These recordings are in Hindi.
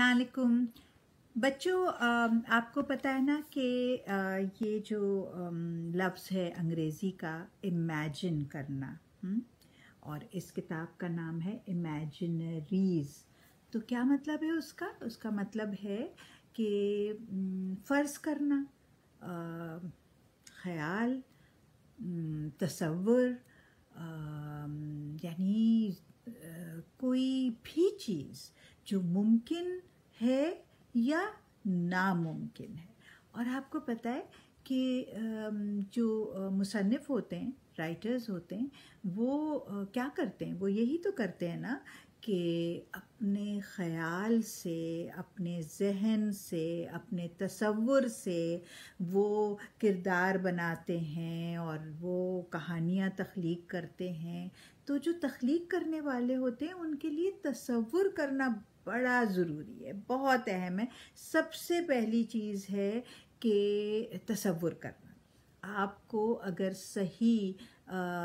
अलकुम बच्चों आपको पता है ना कि ये जो लफ्ज़ है अंग्रेज़ी का इमेजिन करना हम्म, और इस किताब का नाम है इमेजिनरीज तो क्या मतलब है उसका उसका मतलब है कि फ़र्ज़ करना खयाल तस्वुर यानी कोई भी चीज़ जो मुमकिन है या नामुमकिन है और आपको पता है कि जो मुसनफ़ होते हैं राइटर्स होते हैं वो क्या करते हैं वो यही तो करते हैं ना कि अपने ख्याल से अपने जहन से अपने तसवुर से वो किरदार बनाते हैं और वो कहानियाँ तख्लीक करते हैं तो जो तख्लीक करने वाले होते हैं उनके लिए तसवुर करना बड़ा ज़रूरी है बहुत अहम है सबसे पहली चीज़ है कि तस्वुर करना आपको अगर सही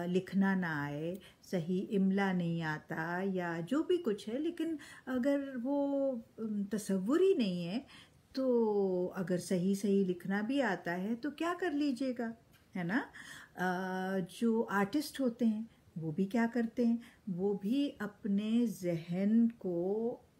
लिखना ना आए सही इमला नहीं आता या जो भी कुछ है लेकिन अगर वो तस्वुर ही नहीं है तो अगर सही सही लिखना भी आता है तो क्या कर लीजिएगा है ना जो आर्टिस्ट होते हैं वो भी क्या करते हैं वो भी अपने जहन को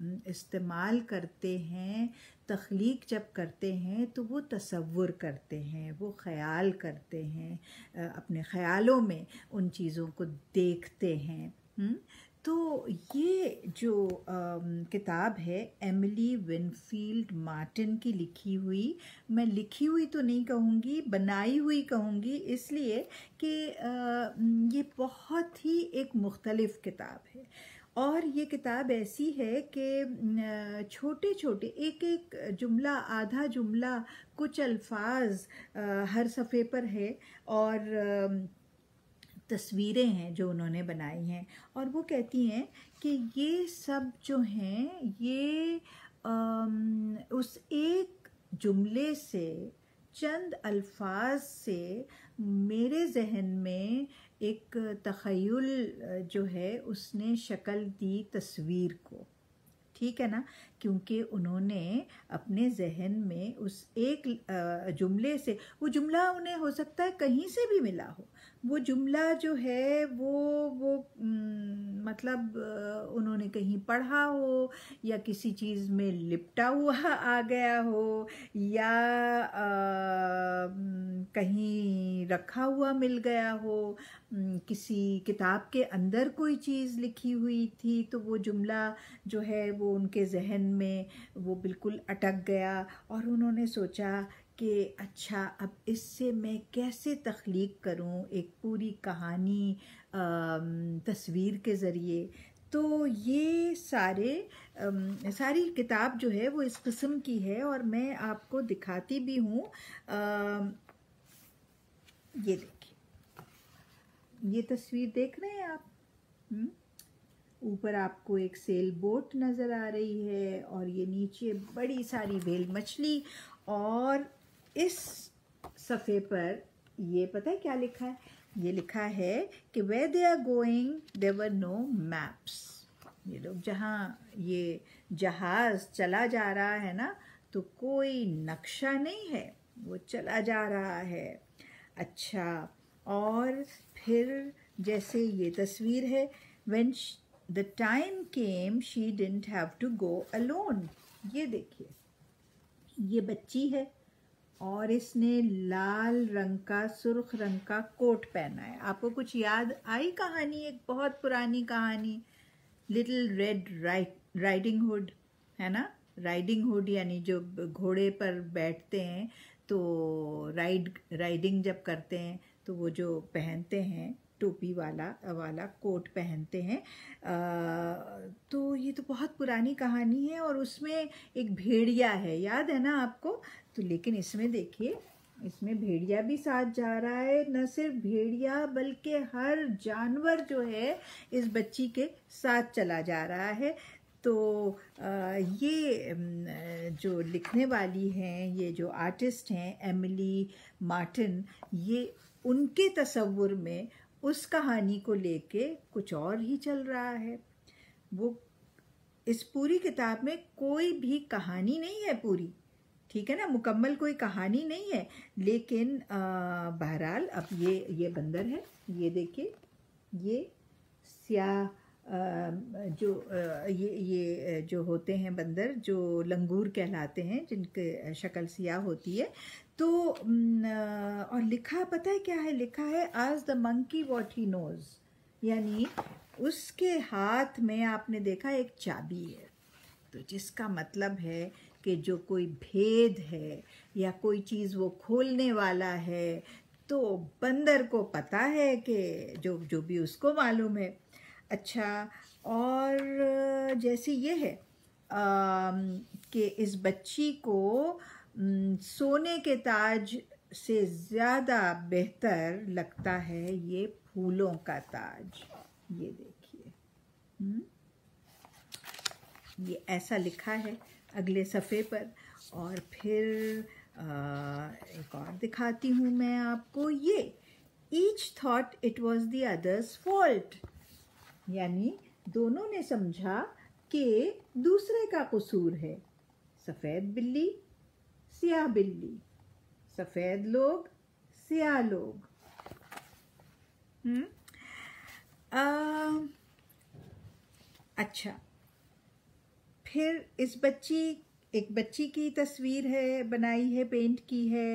हम्म, इस्तेमाल करते हैं तख्लीक जब करते हैं तो वो तसवुर करते हैं वो ख़याल करते हैं अपने ख़यालों में उन चीज़ों को देखते हैं हम्म, तो ये जो आ, किताब है एमिली विनफील्ड मार्टिन की लिखी हुई मैं लिखी हुई तो नहीं कहूँगी बनाई हुई कहूँगी इसलिए कि ये बहुत ही एक मुख्तलफ़ किताब है और ये किताब ऐसी है कि छोटे छोटे एक एक जुमला आधा जुमला कुछ अल्फाज हर सफ़े पर है और तस्वीरें हैं जो उन्होंने बनाई हैं और वो कहती हैं कि ये सब जो हैं ये उस एक जुमले से चंद अल्फाज से मेरे जहन में एक तखयल जो है उसने शक्ल दी तस्वीर को ठीक है ना क्योंकि उन्होंने अपने जहन में उस एक जुमले से वो जुमला उन्हें हो सकता है कहीं से भी मिला हो वो जुमला जो है वो वो मतलब उन्होंने कहीं पढ़ा हो या किसी चीज़ में लिपटा हुआ आ गया हो या आ, कहीं रखा हुआ मिल गया हो किसी किताब के अंदर कोई चीज़ लिखी हुई थी तो वो जुमला जो है वो उनके जहन में वो बिल्कुल अटक गया और उन्होंने सोचा कि अच्छा अब इससे मैं कैसे तख्लीक करूं एक पूरी कहानी तस्वीर के ज़रिए तो ये सारे सारी किताब जो है वो इस किस्म की है और मैं आपको दिखाती भी हूँ ये देखिए ये तस्वीर देख रहे हैं आप हुँ? हम्म? ऊपर आपको एक सेल बोट नज़र आ रही है और ये नीचे बड़ी सारी बेल मछली और इस सफ़े पर ये पता है क्या लिखा है ये लिखा है कि where they are going there are no maps ये लोग जहाँ ये जहाज़ चला जा रहा है ना तो कोई नक्शा नहीं है वो चला जा रहा है अच्छा और फिर जैसे ये तस्वीर है when the time came she didn't have to go alone ये देखिए ये बच्ची है और इसने लाल रंग का सुर्ख रंग का कोट पहना है आपको कुछ याद आई कहानी एक बहुत पुरानी कहानी little red right riding hood है ना राइडिंग हुड यानी जो घोड़े पर बैठते हैं तो राइड राइडिंग जब करते हैं तो वो जो पहनते हैं टोपी वाला वाला कोट पहनते हैं आ, तो ये तो बहुत पुरानी कहानी है और उसमें एक भेड़िया है याद है ना आपको तो लेकिन इसमें देखिए इसमें भेड़िया भी साथ जा रहा है न सिर्फ भेड़िया बल्कि हर जानवर जो है इस बच्ची के साथ चला जा रहा है तो ये जो लिखने वाली हैं ये जो आर्टिस्ट हैं एमिली मार्टिन ये उनके तस्वुर में उस कहानी को लेके कुछ और ही चल रहा है वो इस पूरी किताब में कोई भी कहानी नहीं है पूरी ठीक है ना मुकम्मल कोई कहानी नहीं है लेकिन बहरहाल अब ये ये बंदर है ये देखिए ये स्याह जो ये ये जो होते हैं बंदर जो लंगूर कहलाते हैं जिनके शक्ल सियाह होती है तो और लिखा पता है क्या है लिखा है आज the monkey what he knows यानी उसके हाथ में आपने देखा एक चाबी है तो जिसका मतलब है कि जो कोई भेद है या कोई चीज़ वो खोलने वाला है तो बंदर को पता है कि जो जो भी उसको मालूम है अच्छा और जैसे ये है कि इस बच्ची को सोने के ताज से ज़्यादा बेहतर लगता है ये फूलों का ताज ये देखिए ये ऐसा लिखा है अगले सफ़े पर और फिर आ, एक और दिखाती हूँ मैं आपको ये each thought it was the other's fault यानी दोनों ने समझा कि दूसरे का कसूर है सफ़ेद बिल्ली सिया बिल्ली सफ़ेद लोग सिया लोग हम्म? आ, अच्छा फिर इस बच्ची एक बच्ची की तस्वीर है बनाई है पेंट की है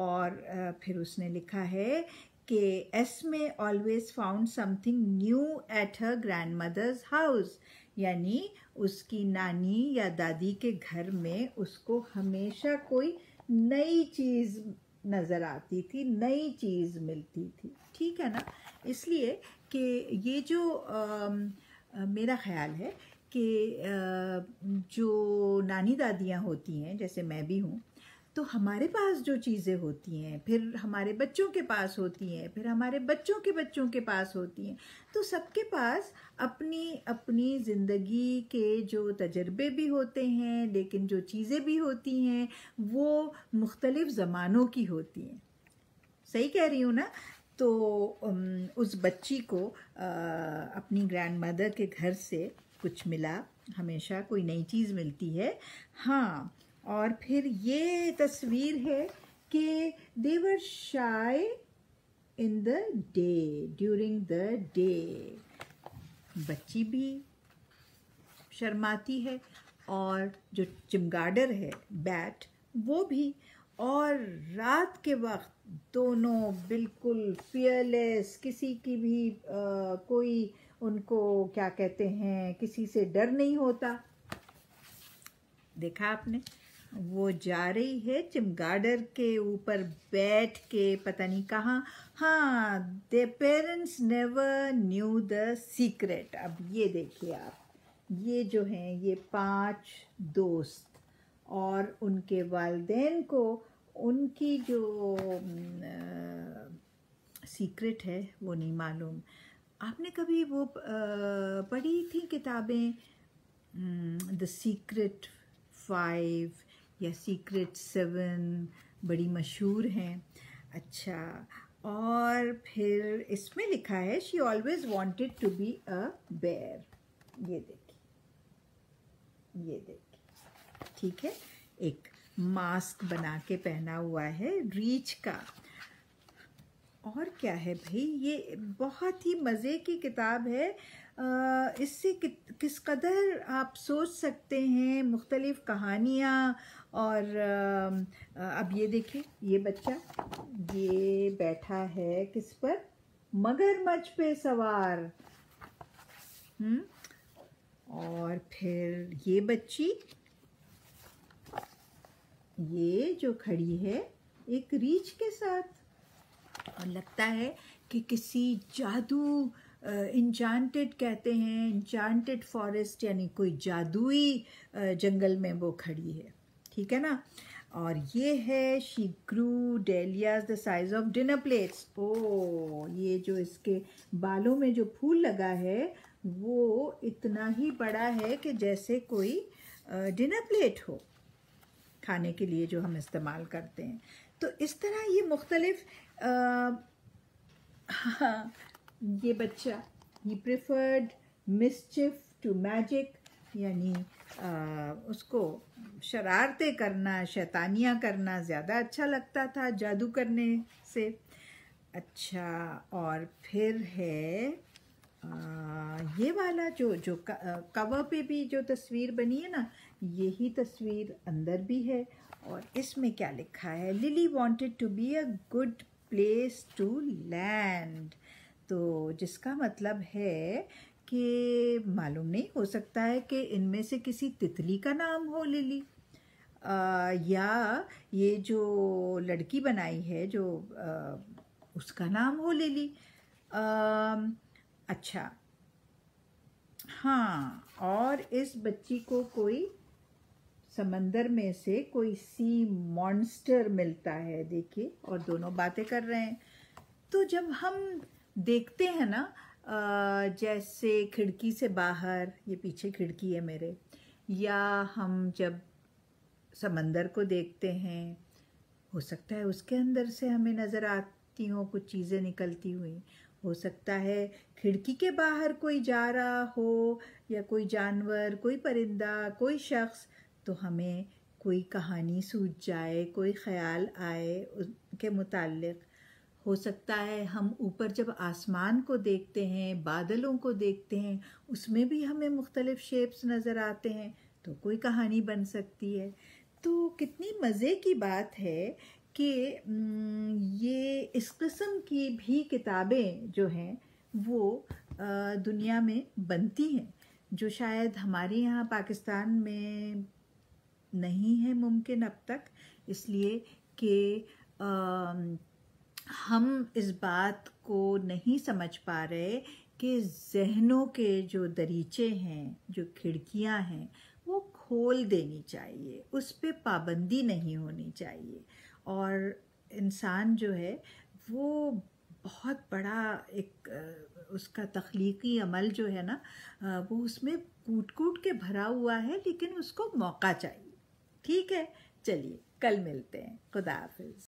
और फिर उसने लिखा है कि Esme always found something new at her grandmother's house यानी उसकी नानी या दादी के घर में उसको हमेशा कोई नई चीज़ नज़र आती थी नई चीज़ मिलती थी ठीक है ना इसलिए कि ये जो आ, मेरा ख्याल है कि जो नानी दादियाँ होती हैं जैसे मैं भी हूँ तो हमारे पास जो चीज़ें होती हैं फिर हमारे बच्चों के पास होती हैं फिर हमारे बच्चों के बच्चों के पास होती हैं तो सबके पास अपनी अपनी ज़िंदगी के जो तजर्बे भी होते हैं लेकिन जो चीज़ें भी होती हैं वो मुख्तलिफ़ ज़मानों की होती हैं सही कह रही हूँ ना तो उस बच्ची को अपनी ग्रैंड मदर के घर से कुछ मिला हमेशा कोई नई चीज़ मिलती है हाँ और फिर ये तस्वीर है कि they were shy in the day during the day बच्ची भी शर्माती है और जो चिमगाडर है बैट वो भी और रात के वक्त दोनों बिल्कुल फियरलेस किसी की भी आ, कोई उनको क्या कहते हैं किसी से डर नहीं होता देखा आपने वो जा रही है गार्डर के ऊपर बैठ के पता नहीं कहाँ हाँ their parents never knew the secret अब ये देखिए आप ये जो हैं ये पांच दोस्त और उनके वालदेन को उनकी जो सीक्रेट है वो नहीं मालूम आपने कभी वो पढ़ी थी किताबें द सीक्रेट फाइव या सीक्रेट सेवन बड़ी मशहूर हैं अच्छा और फिर इसमें लिखा है she always wanted to be a bear ये देखिए ये देखिए ठीक है एक मास्क बना के पहना हुआ है रीच का और क्या है भाई ये बहुत ही मज़े की किताब है इससे कि, किस कदर आप सोच सकते हैं मुख्तलिफ़ कहानियाँ और अब ये देखिए ये बच्चा ये बैठा है किस पर मगरमच्छ पे सवार हम्म और फिर ये बच्ची ये जो खड़ी है एक रीछ के साथ और लगता है कि किसी जादू इंचांटेड uh, कहते हैं इंचांटेड फॉरेस्ट यानी कोई जादुई जंगल में वो खड़ी है ठीक है ना और ये है she grew dahlias the size of dinner plates oh ये जो इसके बालों में जो फूल लगा है वो इतना ही बड़ा है कि जैसे कोई डिनर uh, प्लेट हो खाने के लिए जो हम इस्तेमाल करते हैं तो इस तरह ये मुख्तलिफ़ ये बच्चा he preferred mischief to magic यानी उसको शरारतें करना शैतानियाँ करना ज़्यादा अच्छा लगता था जादू करने से अच्छा और फिर है आ, ये वाला जो जो कवर पे भी जो तस्वीर बनी है ना यही तस्वीर अंदर भी है और इसमें क्या लिखा है Lily wanted to be a good place to land तो जिसका मतलब है कि मालूम नहीं हो सकता है कि इनमें से किसी तितली का नाम हो लिली आ, या ये जो लड़की बनाई है जो आ, उसका नाम हो लिली आ, अच्छा हाँ और इस बच्ची को कोई समंदर में से कोई सी मॉन्स्टर मिलता है देखिए और दोनों बातें कर रहे हैं तो जब हम देखते हैं ना जैसे खिड़की से बाहर ये पीछे खिड़की है मेरे या हम जब समंदर को देखते हैं हो सकता है उसके अंदर से हमें नज़र आती हों कुछ चीज़ें निकलती हुई हो सकता है खिड़की के बाहर कोई जा रहा हो या कोई जानवर कोई परिंदा कोई शख्स तो हमें कोई कहानी सूझ जाए कोई ख्याल आए उसके मुतालिक हो सकता है हम ऊपर जब आसमान को देखते हैं बादलों को देखते हैं उसमें भी हमें मुख्तलिफ़ शेप्स नज़र आते हैं तो कोई कहानी बन सकती है तो कितनी मज़े की बात है कि ये इस कस्म की भी किताबें जो हैं वो दुनिया में बनती हैं जो शायद हमारे यहाँ पाकिस्तान में नहीं है मुमकिन अब तक इसलिए कि हम इस बात को नहीं समझ पा रहे कि जहनों के जो दरीचे हैं जो खिड़कियां हैं वो खोल देनी चाहिए उस पर पाबंदी नहीं होनी चाहिए और इंसान जो है वो बहुत बड़ा एक उसका तख्लीकी अमल जो है ना वो उसमें कूट कूट के भरा हुआ है लेकिन उसको मौका चाहिए ठीक है चलिए कल मिलते हैं खुदा हाफिज